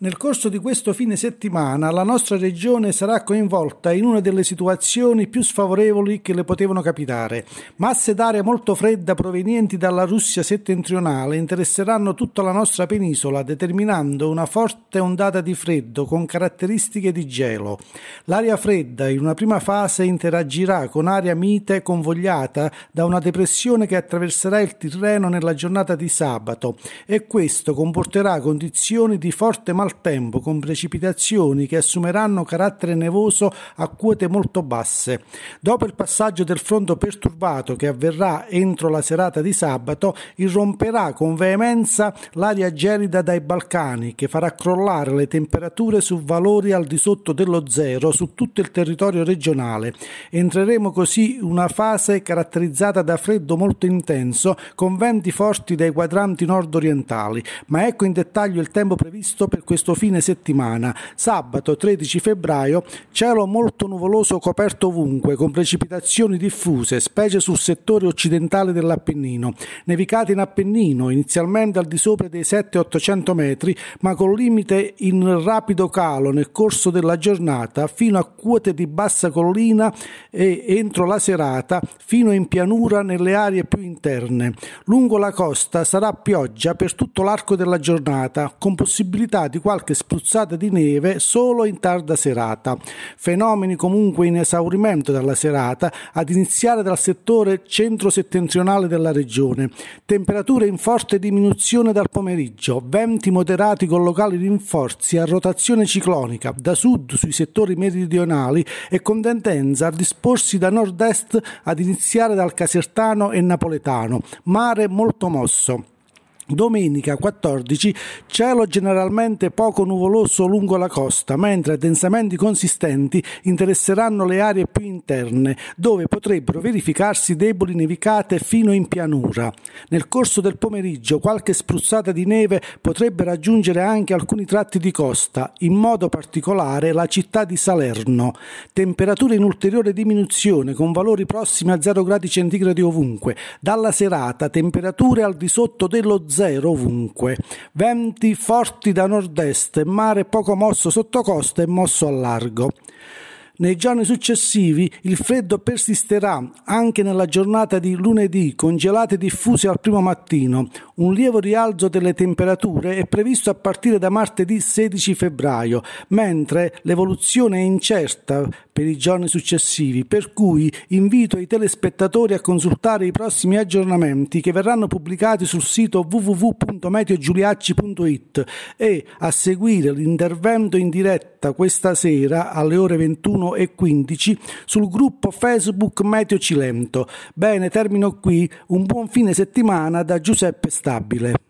Nel corso di questo fine settimana la nostra regione sarà coinvolta in una delle situazioni più sfavorevoli che le potevano capitare. Masse d'aria molto fredda provenienti dalla Russia settentrionale interesseranno tutta la nostra penisola, determinando una forte ondata di freddo con caratteristiche di gelo. L'aria fredda in una prima fase interagirà con aria mite convogliata da una depressione che attraverserà il Tirreno nella giornata di sabato e questo comporterà condizioni di forte malattia mal tempo con precipitazioni che assumeranno carattere nevoso a quote molto basse. Dopo il passaggio del fronte perturbato che avverrà entro la serata di sabato, irromperà con veemenza l'aria gelida dai Balcani che farà crollare le temperature su valori al di sotto dello zero su tutto il territorio regionale. Entreremo così in una fase caratterizzata da freddo molto intenso con venti forti dai quadranti nord-orientali, ma ecco in dettaglio il tempo previsto per questo questo fine settimana. Sabato 13 febbraio cielo molto nuvoloso coperto ovunque con precipitazioni diffuse, specie sul settore occidentale dell'Appennino. Nevicate in Appennino, inizialmente al di sopra dei 7 800 metri, ma con limite in rapido calo nel corso della giornata fino a quote di bassa collina e entro la serata fino in pianura nelle aree più interne. Lungo la costa sarà pioggia per tutto l'arco della giornata, con possibilità di qualche spruzzata di neve solo in tarda serata. Fenomeni comunque in esaurimento dalla serata, ad iniziare dal settore centro-settentrionale della regione. Temperature in forte diminuzione dal pomeriggio, venti moderati con locali rinforzi a rotazione ciclonica da sud sui settori meridionali e con tendenza a disporsi da nord-est ad iniziare dal casertano e napoletano. Mare molto mosso. Domenica 14 cielo generalmente poco nuvoloso lungo la costa, mentre densamenti consistenti interesseranno le aree più interne, dove potrebbero verificarsi deboli nevicate fino in pianura. Nel corso del pomeriggio qualche spruzzata di neve potrebbe raggiungere anche alcuni tratti di costa, in modo particolare la città di Salerno. Temperature in ulteriore diminuzione con valori prossimi a 0 gradi centigradi ovunque. Dalla serata temperature al di sotto dello 0 0 ovunque. Venti forti da nord-est, mare poco mosso sotto costa e mosso a largo. Nei giorni successivi il freddo persisterà anche nella giornata di lunedì, con gelate diffuse al primo mattino. Un lieve rialzo delle temperature è previsto a partire da martedì 16 febbraio, mentre l'evoluzione è incerta per i giorni successivi, per cui invito i telespettatori a consultare i prossimi aggiornamenti che verranno pubblicati sul sito www.meteogiuliacci.it e a seguire l'intervento in diretta questa sera alle ore 21.15 sul gruppo Facebook Meteo Cilento. Bene, termino qui. Un buon fine settimana da Giuseppe Stabile.